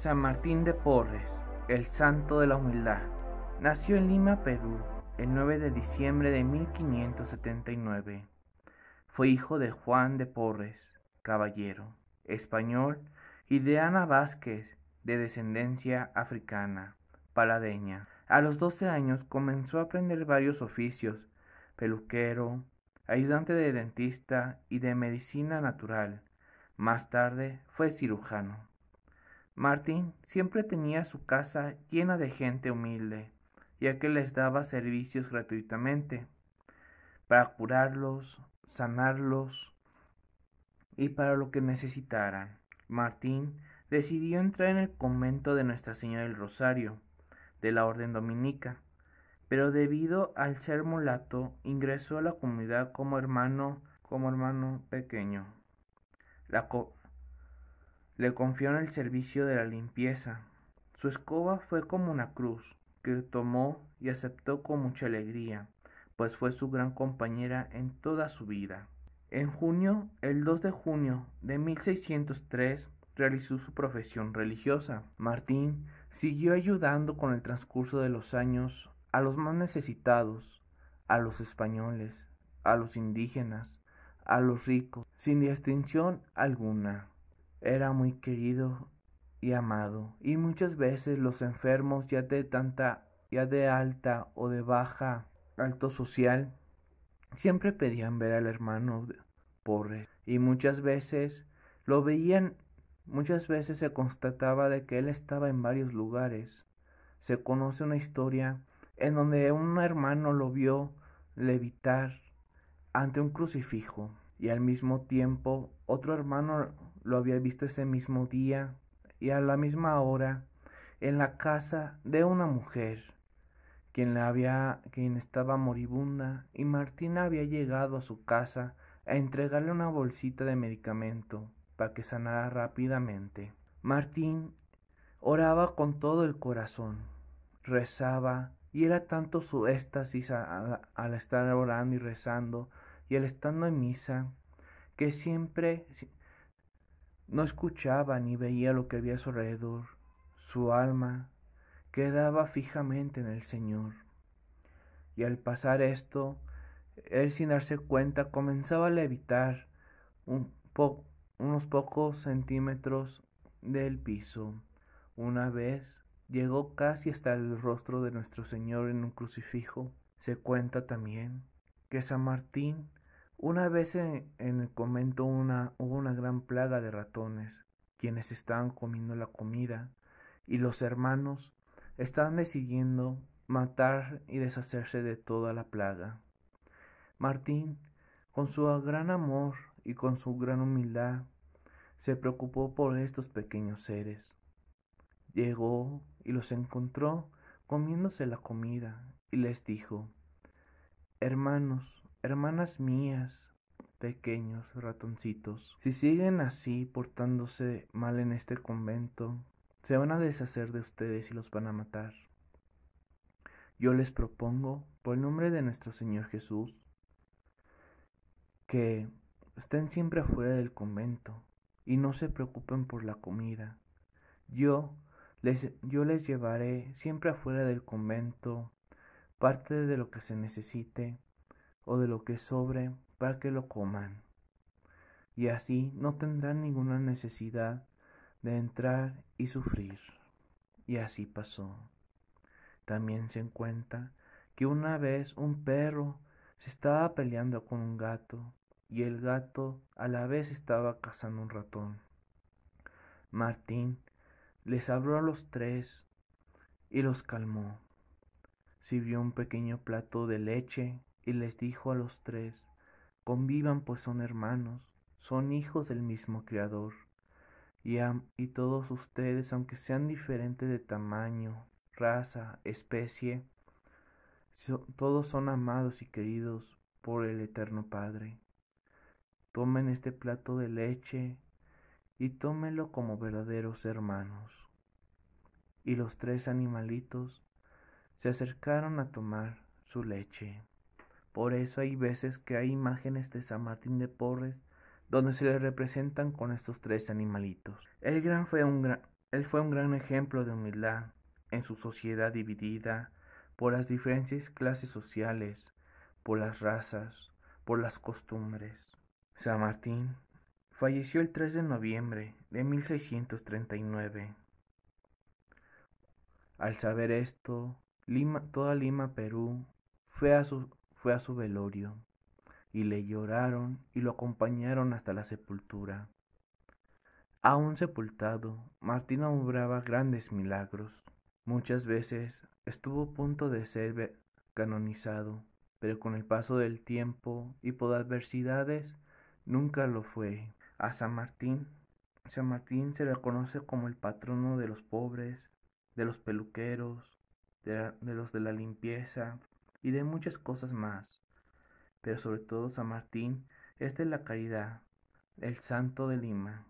San Martín de Porres, el santo de la humildad, nació en Lima, Perú, el 9 de diciembre de 1579. Fue hijo de Juan de Porres, caballero, español, y de Ana Vázquez, de descendencia africana, paladeña. A los 12 años comenzó a aprender varios oficios, peluquero, ayudante de dentista y de medicina natural. Más tarde fue cirujano. Martín siempre tenía su casa llena de gente humilde, ya que les daba servicios gratuitamente para curarlos, sanarlos y para lo que necesitaran. Martín decidió entrar en el convento de Nuestra Señora del Rosario, de la Orden Dominica, pero debido al ser mulato ingresó a la comunidad como hermano, como hermano pequeño le en el servicio de la limpieza. Su escoba fue como una cruz, que tomó y aceptó con mucha alegría, pues fue su gran compañera en toda su vida. En junio, el 2 de junio de 1603, realizó su profesión religiosa. Martín siguió ayudando con el transcurso de los años a los más necesitados, a los españoles, a los indígenas, a los ricos, sin distinción alguna. Era muy querido y amado, y muchas veces los enfermos ya de tanta ya de alta o de baja alto social siempre pedían ver al hermano pobre y muchas veces lo veían muchas veces se constataba de que él estaba en varios lugares se conoce una historia en donde un hermano lo vio levitar ante un crucifijo y al mismo tiempo otro hermano lo había visto ese mismo día y a la misma hora en la casa de una mujer, quien, había, estaba moribunda, y Martín había llegado a su casa a entregarle una bolsita de medicamento para que sanara rápidamente. Martín oraba con todo el corazón, rezaba, y era tanto su éxtasis al estar orando y rezando y al estando en misa, que siempre no escuchaba ni veía lo que había a su alrededor. Su alma quedaba fijamente en el Señor. Y al pasar esto, él sin darse cuenta comenzaba a levitar unos pocos centímetros del piso. Una vez llegó casi hasta el rostro de nuestro Señor en un crucifijo. Se cuenta también que San Martín una vez en, el convento una, hubo una gran plaga de ratones, quienes estaban comiendo la comida, y los hermanos estaban decidiendo matar y deshacerse de toda la plaga. Martín, con su gran amor y con su gran humildad, se preocupó por estos pequeños seres. Llegó y los encontró comiéndose la comida y les dijo, Hermanos, Hermanas mías, pequeños ratoncitos, si siguen así portándose mal en este convento, se van a deshacer de ustedes y los van a matar. Yo les propongo, por el nombre de nuestro Señor Jesús, que estén siempre afuera del convento y no se preocupen por la comida. Yo les, yo les llevaré siempre afuera del convento parte de lo que se necesite o de lo que sobre para que lo coman. Y así no tendrán ninguna necesidad de entrar y sufrir. Y así pasó. También se encuentra que una vez un perro se estaba peleando con un gato y el gato a la vez estaba cazando un ratón. Martín les habló a los tres y los calmó. Sirvió un pequeño plato de leche y les dijo a los tres, convivan pues son hermanos, son hijos del mismo Creador, y, y todos ustedes, aunque sean diferentes de tamaño, raza, especie, todos son amados y queridos por el Eterno Padre. Tomen este plato de leche y tómelo como verdaderos hermanos. Y los tres animalitos se acercaron a tomar su leche. Por eso hay veces que hay imágenes de San Martín de Porres donde se le representan con estos tres animalitos. El gran fue un gran, él fue un gran ejemplo de humildad en su sociedad dividida por las diferentes clases sociales, por las razas, por las costumbres. San Martín falleció el 3 de noviembre de 1639. Al saber esto, toda Lima, Perú, fue a su, fue a su velorio, y le lloraron y lo acompañaron hasta la sepultura. Aún sepultado, Martín obraba grandes milagros. Muchas veces estuvo a punto de ser canonizado, pero con el paso del tiempo y por adversidades nunca lo fue. A San Martín, San Martín se le conoce como el patrono de los pobres, de los peluqueros, de los de la limpieza, y de muchas cosas más. Pero sobre todo San Martín es de la caridad, el santo de Lima.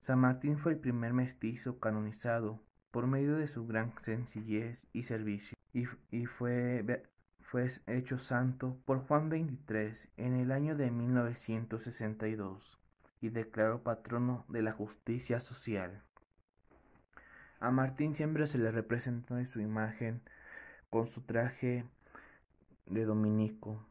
San Martín fue el primer mestizo canonizado por medio de su gran sencillez y servicio, y, fue, fue hecho santo por Juan XXIII en el año de 1962 y declaró patrono de la justicia social. A Martín siempre se le representó en su imagen con su traje de dominico,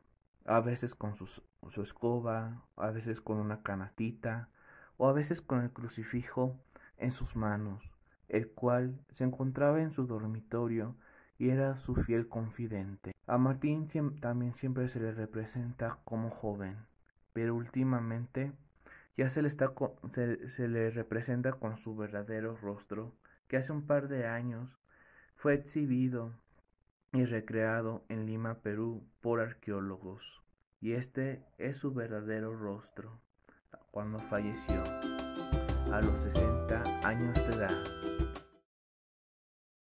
a veces con su escoba, a veces con una canatita, o a veces con el crucifijo en sus manos, el cual se encontraba en su dormitorio y era su fiel confidente. A Martín también siempre se le representa como joven, pero últimamente ya se le, está se le representa con su verdadero rostro, que hace un par de años fue exhibido y recreado en Lima, Perú, por arqueólogos, y este es su verdadero rostro, cuando falleció a los 60 años de edad.